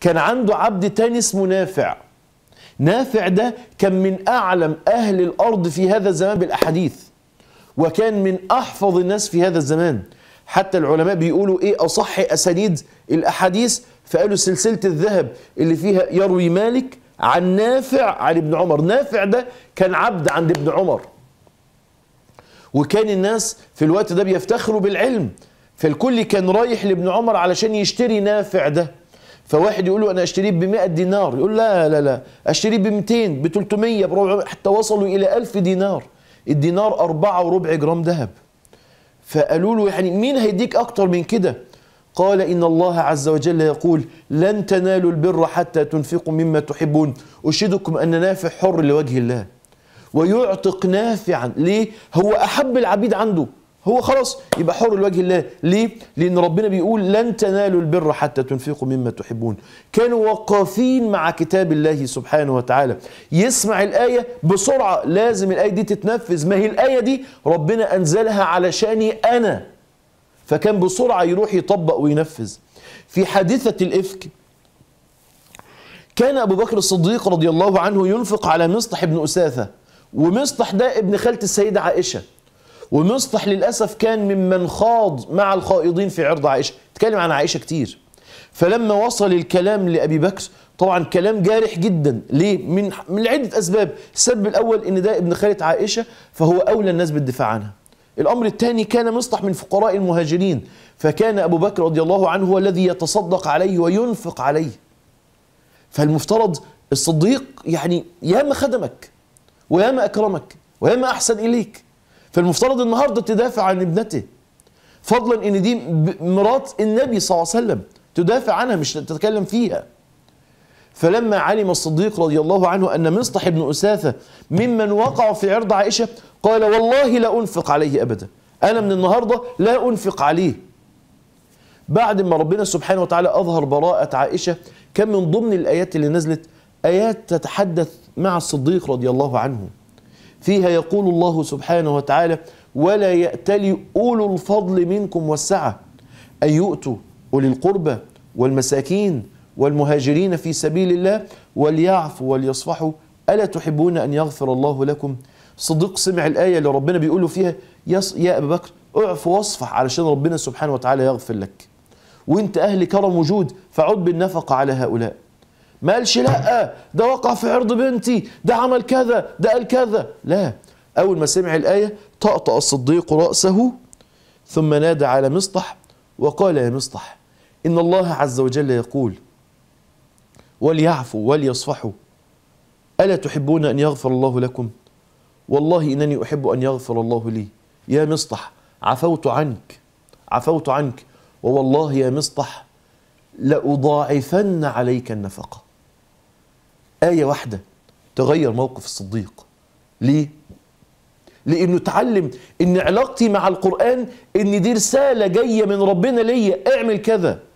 كان عنده عبد تاني اسمه نافع نافع ده كان من أعلم أهل الأرض في هذا الزمان بالأحاديث وكان من أحفظ الناس في هذا الزمان حتى العلماء بيقولوا إيه أصح أسانيد الأحاديث فقالوا سلسلة الذهب اللي فيها يروي مالك عن نافع عن ابن عمر نافع ده كان عبد عند ابن عمر وكان الناس في الوقت ده بيفتخروا بالعلم فالكل كان رايح لابن عمر علشان يشتري نافع ده فواحد يقول له انا اشتريه ب 100 دينار يقول لا لا لا اشتريه ب 200 ب 300 بربع حتى وصلوا الى 1000 دينار الدينار أربعة وربع جرام ذهب فقالوا له يعني مين هيديك اكتر من كده قال ان الله عز وجل يقول لن تنالوا البر حتى تنفقوا مما تحبون اشهدكم ان نافع حر لوجه الله ويعتق نافعا ليه هو احب العبيد عنده هو خلاص يبقى حر لوجه الله ليه لان ربنا بيقول لن تنالوا البر حتى تنفقوا مما تحبون كانوا واقفين مع كتاب الله سبحانه وتعالى يسمع الايه بسرعه لازم الايه دي تتنفذ ما هي الايه دي ربنا انزلها علشاني انا فكان بسرعه يروح يطبق وينفذ في حادثه الافك كان ابو بكر الصديق رضي الله عنه ينفق على مصطح بن اساثه ومصطح ده ابن خاله السيده عائشه ومصطح للأسف كان ممن خاض مع الخائضين في عرض عائشة تكلم عن عائشة كتير فلما وصل الكلام لأبي بكر طبعا كلام جارح جدا ليه من من عده اسباب السبب الاول ان ده ابن خاله عائشه فهو اولى الناس بالدفاع عنها الامر الثاني كان مصطح من فقراء المهاجرين فكان ابو بكر رضي الله عنه هو الذي يتصدق عليه وينفق عليه فالمفترض الصديق يعني ياما خدمك وياما اكرمك وياما احسن اليك فالمفترض النهارده تدافع عن ابنته فضلا ان دي مرات النبي صلى الله عليه وسلم تدافع عنها مش تتكلم فيها فلما علم الصديق رضي الله عنه ان مصطح بن اساثه ممن وقع في عرض عائشه قال والله لا انفق عليه ابدا انا من النهارده لا انفق عليه بعد ما ربنا سبحانه وتعالى اظهر براءه عائشه كان من ضمن الايات اللي نزلت ايات تتحدث مع الصديق رضي الله عنه فيها يقول الله سبحانه وتعالى ولا يأتل أولو الفضل منكم والسعة أن يؤتوا أولي القربى والمساكين والمهاجرين في سبيل الله وليعفوا وليصفحوا ألا تحبون أن يغفر الله لكم صديق سمع الآية اللي ربنا بيقول له فيها يا أبا بكر اعف واصفح علشان ربنا سبحانه وتعالى يغفر لك وانت أهل كرم وجود فعد بالنفقة على هؤلاء ما قالش لا آه، ده وقع في عرض بنتي ده عمل كذا ده قال كذا لا أول ما سمع الآية طأطأ الصديق رأسه ثم نادى على مصطح وقال يا مصطح إن الله عز وجل يقول وليعفوا وليصفحوا ألا تحبون أن يغفر الله لكم والله إنني أحب أن يغفر الله لي يا مصطح عفوت عنك عفوت عنك ووالله يا مصطح لأضاعفن عليك النفقه آية واحدة تغير موقف الصديق ليه؟ لأنه اتعلم إن علاقتي مع القرآن إن دي رسالة جاية من ربنا ليا اعمل كذا